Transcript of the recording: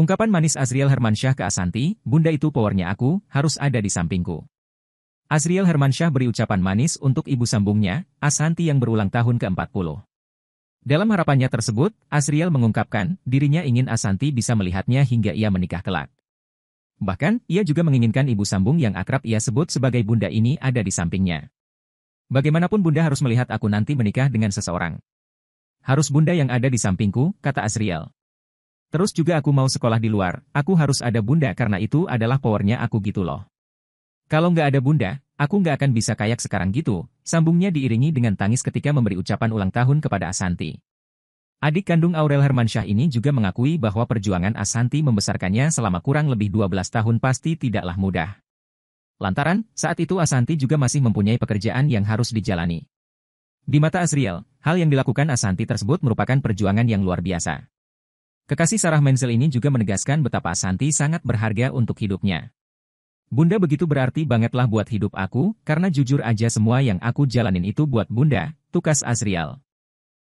Ungkapan manis Azriel Hermansyah ke Asanti, bunda itu powernya aku, harus ada di sampingku. Azriel Hermansyah beri ucapan manis untuk ibu sambungnya, Asanti yang berulang tahun ke-40. Dalam harapannya tersebut, Azriel mengungkapkan, dirinya ingin Asanti bisa melihatnya hingga ia menikah kelak. Bahkan, ia juga menginginkan ibu sambung yang akrab ia sebut sebagai bunda ini ada di sampingnya. Bagaimanapun bunda harus melihat aku nanti menikah dengan seseorang. Harus bunda yang ada di sampingku, kata Azriel. Terus juga aku mau sekolah di luar, aku harus ada bunda karena itu adalah powernya aku gitu loh. Kalau nggak ada bunda, aku nggak akan bisa kayak sekarang gitu, sambungnya diiringi dengan tangis ketika memberi ucapan ulang tahun kepada Asanti. Adik kandung Aurel Hermansyah ini juga mengakui bahwa perjuangan Asanti membesarkannya selama kurang lebih 12 tahun pasti tidaklah mudah. Lantaran, saat itu Asanti juga masih mempunyai pekerjaan yang harus dijalani. Di mata Asriel, hal yang dilakukan Asanti tersebut merupakan perjuangan yang luar biasa. Kekasih Sarah Menzel ini juga menegaskan betapa Santi sangat berharga untuk hidupnya. Bunda begitu berarti bangetlah buat hidup aku, karena jujur aja semua yang aku jalanin itu buat Bunda, tukas Azriel.